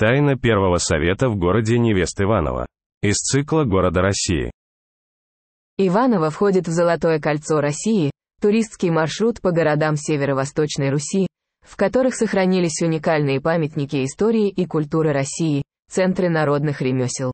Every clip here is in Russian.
Тайна Первого Совета в городе Невест Иваново. Из цикла «Города России». Иваново входит в Золотое кольцо России, туристский маршрут по городам Северо-Восточной Руси, в которых сохранились уникальные памятники истории и культуры России, центры народных ремесел.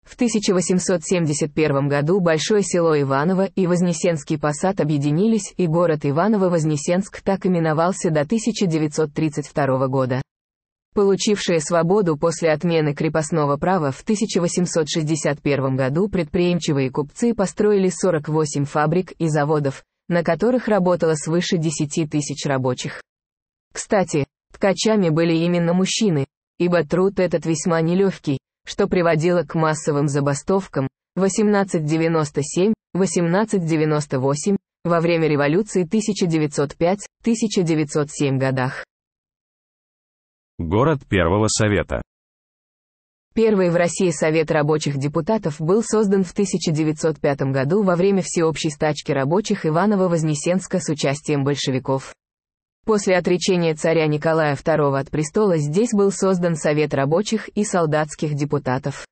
В 1871 году Большое село Иваново и Вознесенский посад объединились, и город Иваново-Вознесенск так именовался до 1932 года получившие свободу после отмены крепостного права в 1861 году предприимчивые купцы построили 48 фабрик и заводов, на которых работало свыше 10 тысяч рабочих. Кстати, ткачами были именно мужчины, ибо труд этот весьма нелегкий, что приводило к массовым забастовкам 1897-1898 во время революции 1905-1907 годах. Город Первого Совета. Первый в России Совет рабочих депутатов был создан в 1905 году во время всеобщей стачки рабочих Иваново-Вознесенска с участием большевиков. После отречения царя Николая II от престола здесь был создан Совет рабочих и солдатских депутатов.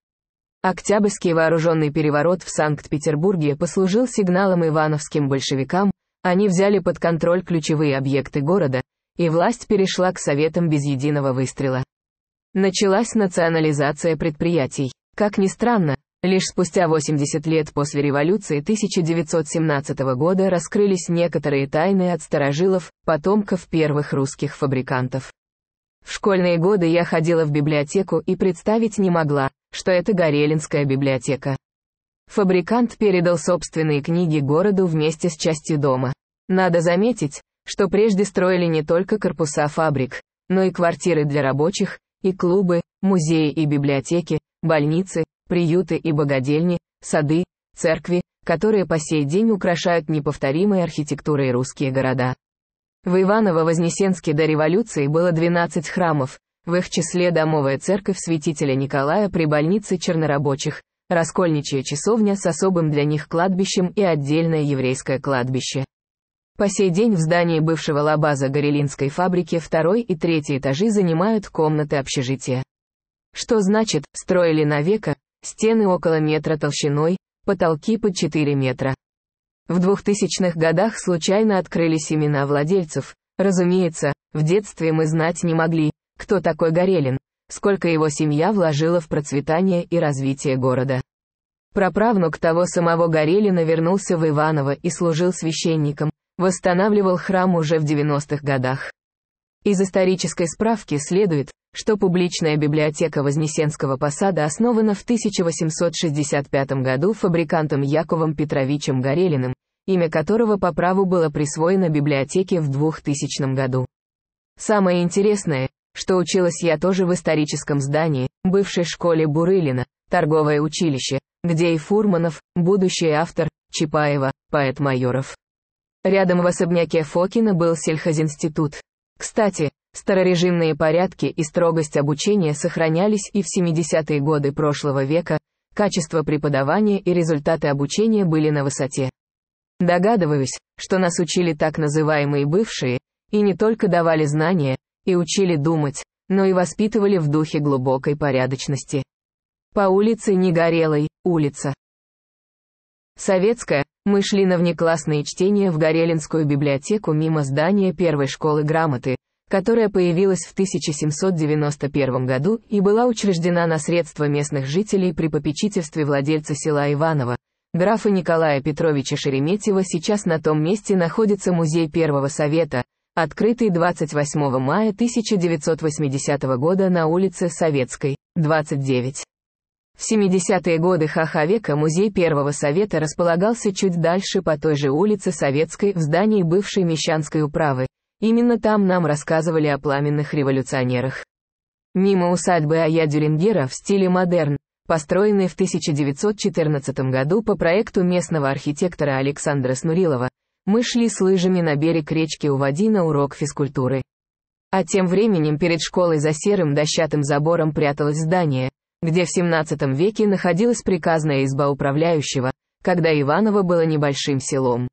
Октябрьский вооруженный переворот в Санкт-Петербурге послужил сигналом ивановским большевикам, они взяли под контроль ключевые объекты города, и власть перешла к советам без единого выстрела. Началась национализация предприятий. Как ни странно, лишь спустя 80 лет после революции 1917 года раскрылись некоторые тайны от старожилов, потомков первых русских фабрикантов. В школьные годы я ходила в библиотеку и представить не могла, что это Горелинская библиотека. Фабрикант передал собственные книги городу вместе с частью дома. Надо заметить, что прежде строили не только корпуса фабрик, но и квартиры для рабочих, и клубы, музеи и библиотеки, больницы, приюты и богадельни, сады, церкви, которые по сей день украшают неповторимой архитектурой русские города. В Иваново-Вознесенске до революции было 12 храмов, в их числе домовая церковь святителя Николая при больнице чернорабочих, раскольничья часовня с особым для них кладбищем и отдельное еврейское кладбище. По сей день в здании бывшего лабаза Горелинской фабрики второй и третий этажи занимают комнаты общежития. Что значит, строили навека, стены около метра толщиной, потолки под 4 метра. В 2000-х годах случайно открылись имена владельцев. Разумеется, в детстве мы знать не могли, кто такой Горелин, сколько его семья вложила в процветание и развитие города. Проправнук того самого Горелина вернулся в Иваново и служил священником, восстанавливал храм уже в 90-х годах. Из исторической справки следует, что публичная библиотека Вознесенского посада основана в 1865 году фабрикантом Яковом Петровичем Горелиным, имя которого по праву было присвоено библиотеке в 2000 году. Самое интересное, что училась я тоже в историческом здании, бывшей школе Бурылина, торговое училище, где и Фурманов, будущий автор, Чапаева, поэт Майоров. Рядом в особняке Фокина был сельхозинститут. Кстати, старорежимные порядки и строгость обучения сохранялись и в 70-е годы прошлого века, качество преподавания и результаты обучения были на высоте. Догадываюсь, что нас учили так называемые бывшие, и не только давали знания, и учили думать, но и воспитывали в духе глубокой порядочности. По улице не горелой, улица. Советская, мы шли на внеклассные чтения в Гореленскую библиотеку мимо здания первой школы грамоты, которая появилась в 1791 году и была учреждена на средства местных жителей при попечительстве владельца села Иваново, графа Николая Петровича Шереметьева сейчас на том месте находится музей Первого Совета, открытый 28 мая 1980 года на улице Советской, 29. В 70-е годы ХХ века музей Первого Совета располагался чуть дальше по той же улице Советской в здании бывшей Мещанской управы. Именно там нам рассказывали о пламенных революционерах. Мимо усадьбы Ая Аядюлингера в стиле модерн, построенной в 1914 году по проекту местного архитектора Александра Снурилова, мы шли с лыжами на берег речки Уводи на урок физкультуры. А тем временем перед школой за серым дощатым забором пряталось здание, где в XVII веке находилась приказная изба управляющего, когда Иваново было небольшим селом.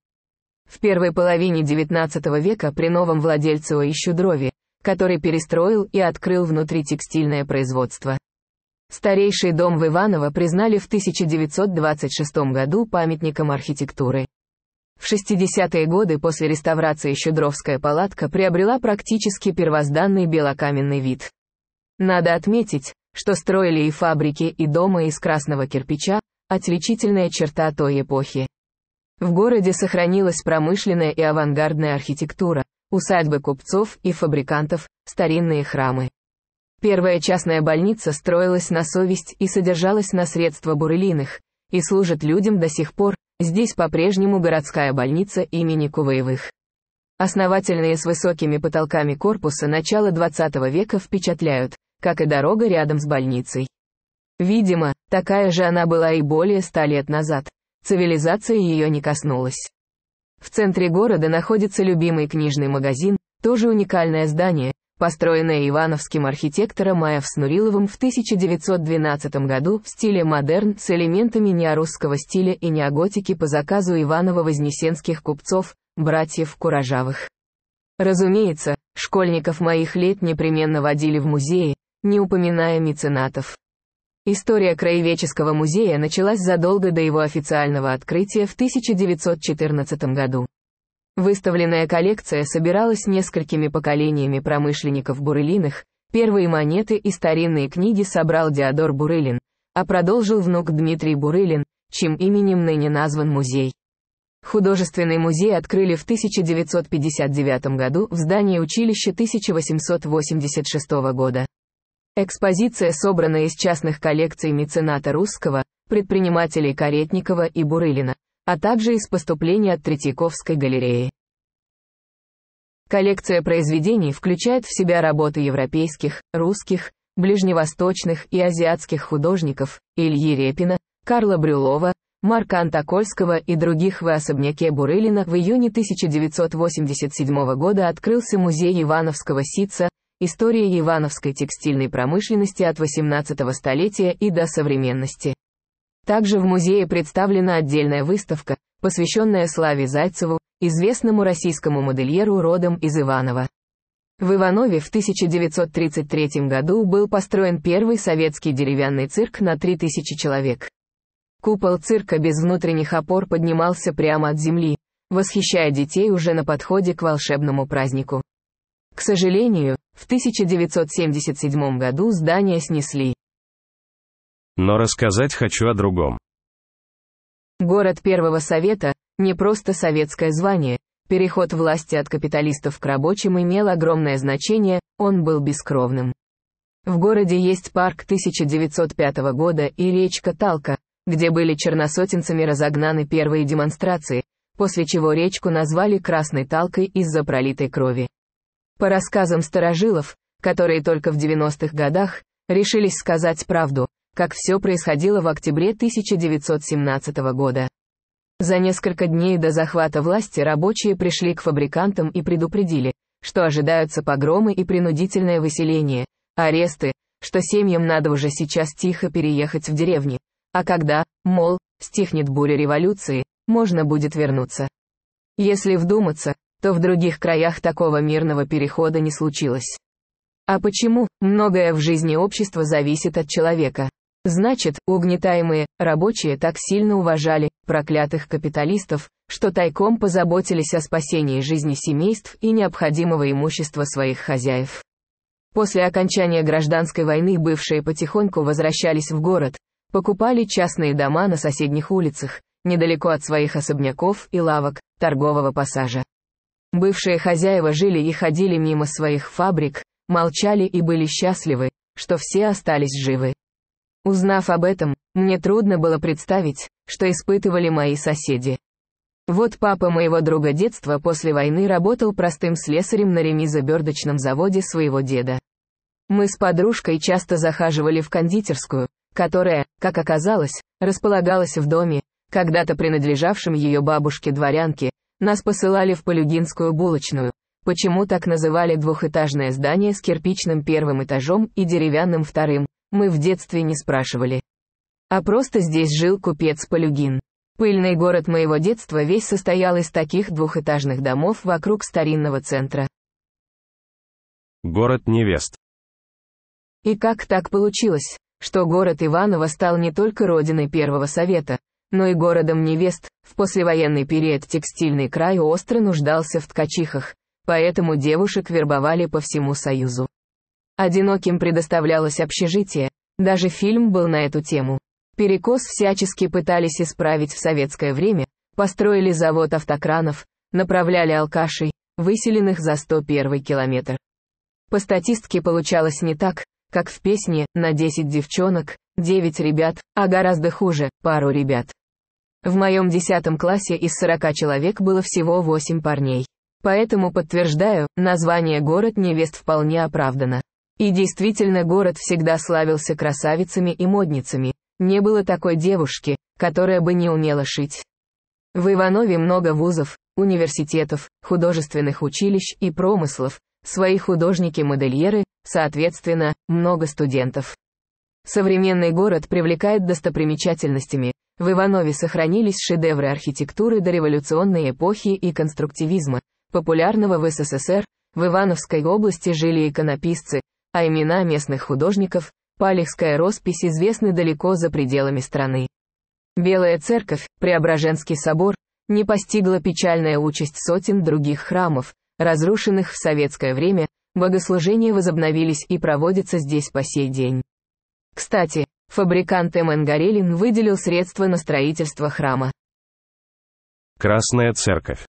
В первой половине XIX века при новом владельце О. Щудрове, который перестроил и открыл внутри текстильное производство. Старейший дом в Иваново признали в 1926 году памятником архитектуры. В 60-е годы после реставрации Щедровская палатка приобрела практически первозданный белокаменный вид. Надо отметить, что строили и фабрики, и дома из красного кирпича, отличительная черта той эпохи. В городе сохранилась промышленная и авангардная архитектура, усадьбы купцов и фабрикантов, старинные храмы. Первая частная больница строилась на совесть и содержалась на средства бурелиных, и служит людям до сих пор, здесь по-прежнему городская больница имени Куваевых. Основательные с высокими потолками корпуса начала 20 века впечатляют, как и дорога рядом с больницей. Видимо, такая же она была и более ста лет назад. Цивилизация ее не коснулась. В центре города находится любимый книжный магазин, тоже уникальное здание, построенное ивановским архитектором Маев Снуриловым в 1912 году в стиле модерн с элементами неорусского стиля и неоготики по заказу Иваново-Вознесенских купцов, братьев Куражавых. Разумеется, школьников моих лет непременно водили в музеи, не упоминая меценатов. История краеведческого музея началась задолго до его официального открытия в 1914 году. Выставленная коллекция собиралась несколькими поколениями промышленников бурылиных, первые монеты и старинные книги собрал Диодор Бурылин, а продолжил внук Дмитрий Бурылин, чем именем ныне назван музей. Художественный музей открыли в 1959 году в здании училища 1886 года. Экспозиция собрана из частных коллекций мецената Русского, предпринимателей Каретникова и Бурылина, а также из поступлений от Третьяковской галереи. Коллекция произведений включает в себя работы европейских, русских, ближневосточных и азиатских художников Ильи Репина, Карла Брюлова, Марка Антокольского и других в особняке Бурылина в июне 1987 года открылся музей Ивановского сица. История ивановской текстильной промышленности от 18 столетия и до современности. Также в музее представлена отдельная выставка, посвященная Славе Зайцеву, известному российскому модельеру родом из Иванова. В Иванове в 1933 году был построен первый советский деревянный цирк на 3000 человек. Купол цирка без внутренних опор поднимался прямо от земли, восхищая детей уже на подходе к волшебному празднику. К сожалению, в 1977 году здание снесли. Но рассказать хочу о другом. Город Первого Совета – не просто советское звание. Переход власти от капиталистов к рабочим имел огромное значение, он был бескровным. В городе есть парк 1905 года и речка Талка, где были черносотенцами разогнаны первые демонстрации, после чего речку назвали Красной Талкой из-за пролитой крови. По рассказам старожилов, которые только в 90-х годах решились сказать правду, как все происходило в октябре 1917 года. За несколько дней до захвата власти рабочие пришли к фабрикантам и предупредили, что ожидаются погромы и принудительное выселение, аресты, что семьям надо уже сейчас тихо переехать в деревни, а когда, мол, стихнет буря революции, можно будет вернуться. Если вдуматься, то в других краях такого мирного перехода не случилось. А почему? Многое в жизни общества зависит от человека. Значит, угнетаемые, рабочие так сильно уважали проклятых капиталистов, что тайком позаботились о спасении жизни семейств и необходимого имущества своих хозяев. После окончания гражданской войны бывшие потихоньку возвращались в город, покупали частные дома на соседних улицах, недалеко от своих особняков и лавок торгового пассажа. Бывшие хозяева жили и ходили мимо своих фабрик, молчали и были счастливы, что все остались живы. Узнав об этом, мне трудно было представить, что испытывали мои соседи. Вот папа моего друга детства после войны работал простым слесарем на ремизобердочном заводе своего деда. Мы с подружкой часто захаживали в кондитерскую, которая, как оказалось, располагалась в доме, когда-то принадлежавшем ее бабушке-дворянке, нас посылали в Полюгинскую булочную. Почему так называли двухэтажное здание с кирпичным первым этажом и деревянным вторым, мы в детстве не спрашивали. А просто здесь жил купец Полюгин. Пыльный город моего детства весь состоял из таких двухэтажных домов вокруг старинного центра. Город невест. И как так получилось, что город Иваново стал не только родиной Первого Совета, но и городом невест, в послевоенный период текстильный край остро нуждался в ткачихах, поэтому девушек вербовали по всему Союзу. Одиноким предоставлялось общежитие, даже фильм был на эту тему. Перекос всячески пытались исправить в советское время, построили завод автокранов, направляли алкашей, выселенных за 101 километр. По статистике получалось не так, как в песне «На 10 девчонок», 9 ребят, а гораздо хуже, пару ребят. В моем десятом классе из 40 человек было всего 8 парней. Поэтому подтверждаю, название «Город невест» вполне оправдано. И действительно город всегда славился красавицами и модницами. Не было такой девушки, которая бы не умела шить. В Иванове много вузов, университетов, художественных училищ и промыслов, свои художники-модельеры, соответственно, много студентов. Современный город привлекает достопримечательностями, в Иванове сохранились шедевры архитектуры дореволюционной эпохи и конструктивизма, популярного в СССР, в Ивановской области жили иконописцы, а имена местных художников, палехская роспись известны далеко за пределами страны. Белая церковь, Преображенский собор, не постигла печальная участь сотен других храмов, разрушенных в советское время, богослужения возобновились и проводятся здесь по сей день. Кстати, Фабрикант М.Н. Горелин выделил средства на строительство храма. Красная Церковь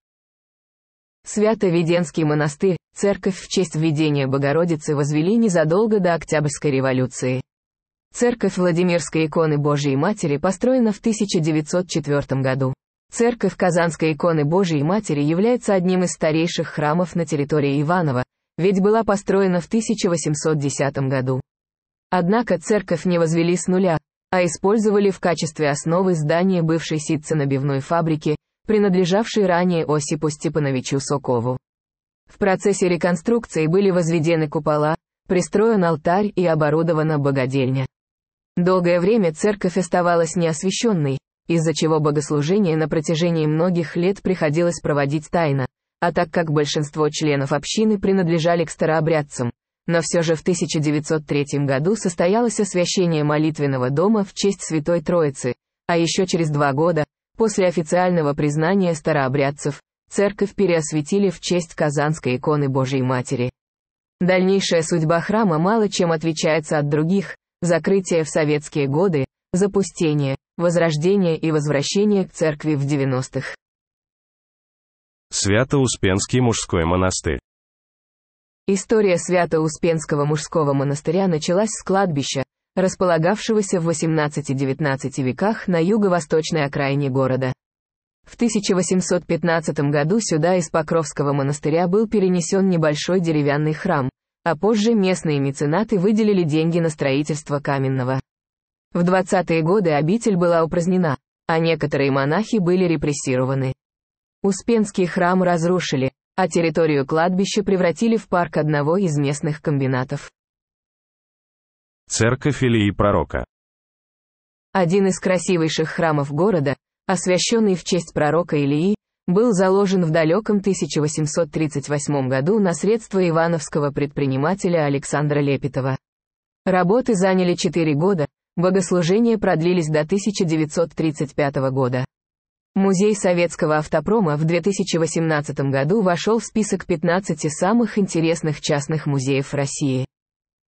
Свято-Веденский монастырь, церковь в честь введения Богородицы возвели незадолго до Октябрьской революции. Церковь Владимирской иконы Божией Матери построена в 1904 году. Церковь Казанской иконы Божией Матери является одним из старейших храмов на территории Иванова, ведь была построена в 1810 году. Однако церковь не возвели с нуля, а использовали в качестве основы здание бывшей ситценабивной фабрики, принадлежавшей ранее Осипу Степановичу Сокову. В процессе реконструкции были возведены купола, пристроен алтарь и оборудована богадельня. Долгое время церковь оставалась неосвещенной, из-за чего богослужение на протяжении многих лет приходилось проводить тайно, а так как большинство членов общины принадлежали к старообрядцам, но все же в 1903 году состоялось освящение молитвенного дома в честь Святой Троицы, а еще через два года, после официального признания старообрядцев, церковь переосветили в честь Казанской иконы Божьей Матери. Дальнейшая судьба храма мало чем отличается от других, закрытие в советские годы, запустение, возрождение и возвращение к церкви в 90-х. Свято-Успенский мужской монастырь История Свято-Успенского мужского монастыря началась с кладбища, располагавшегося в 18-19 веках на юго-восточной окраине города. В 1815 году сюда из Покровского монастыря был перенесен небольшой деревянный храм, а позже местные меценаты выделили деньги на строительство каменного. В 20-е годы обитель была упразднена, а некоторые монахи были репрессированы. Успенский храм разрушили, а территорию кладбища превратили в парк одного из местных комбинатов. Церковь Илии Пророка Один из красивейших храмов города, освященный в честь пророка Илии, был заложен в далеком 1838 году на средства ивановского предпринимателя Александра Лепетова. Работы заняли четыре года, богослужения продлились до 1935 года. Музей советского автопрома в 2018 году вошел в список 15 самых интересных частных музеев России.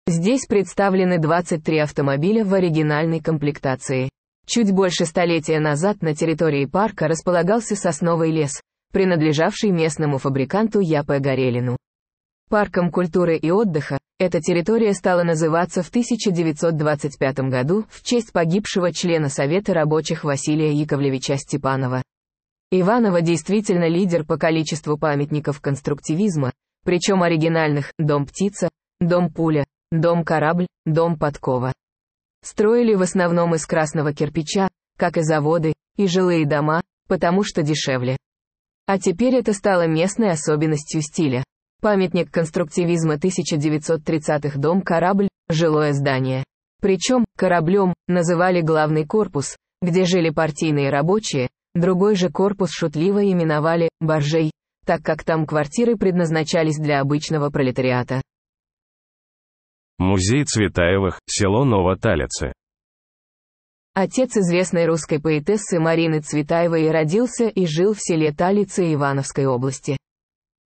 Здесь представлены 23 автомобиля в оригинальной комплектации. Чуть больше столетия назад на территории парка располагался сосновый лес, принадлежавший местному фабриканту Я.П. Горелину. Парком культуры и отдыха эта территория стала называться в 1925 году в честь погибшего члена Совета рабочих Василия Яковлевича Степанова. Иванова действительно лидер по количеству памятников конструктивизма, причем оригинальных «Дом птица», «Дом пуля», «Дом корабль», «Дом подкова». Строили в основном из красного кирпича, как и заводы, и жилые дома, потому что дешевле. А теперь это стало местной особенностью стиля. Памятник конструктивизма 1930-х дом «Корабль», жилое здание. Причем, кораблем, называли главный корпус, где жили партийные рабочие, другой же корпус шутливо именовали «Боржей», так как там квартиры предназначались для обычного пролетариата. Музей Цветаевых, село Новоталицы. Отец известной русской поэтессы Марины Цветаевой родился и жил в селе Талицы Ивановской области.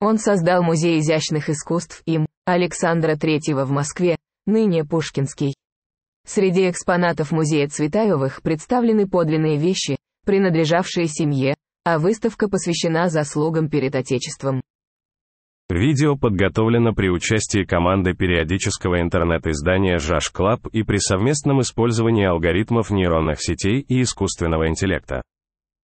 Он создал Музей изящных искусств им, Александра III в Москве, ныне Пушкинский. Среди экспонатов музея Цветаевых представлены подлинные вещи, принадлежавшие семье, а выставка посвящена заслугам перед Отечеством. Видео подготовлено при участии команды периодического интернет-издания «Жаш Клаб» и при совместном использовании алгоритмов нейронных сетей и искусственного интеллекта.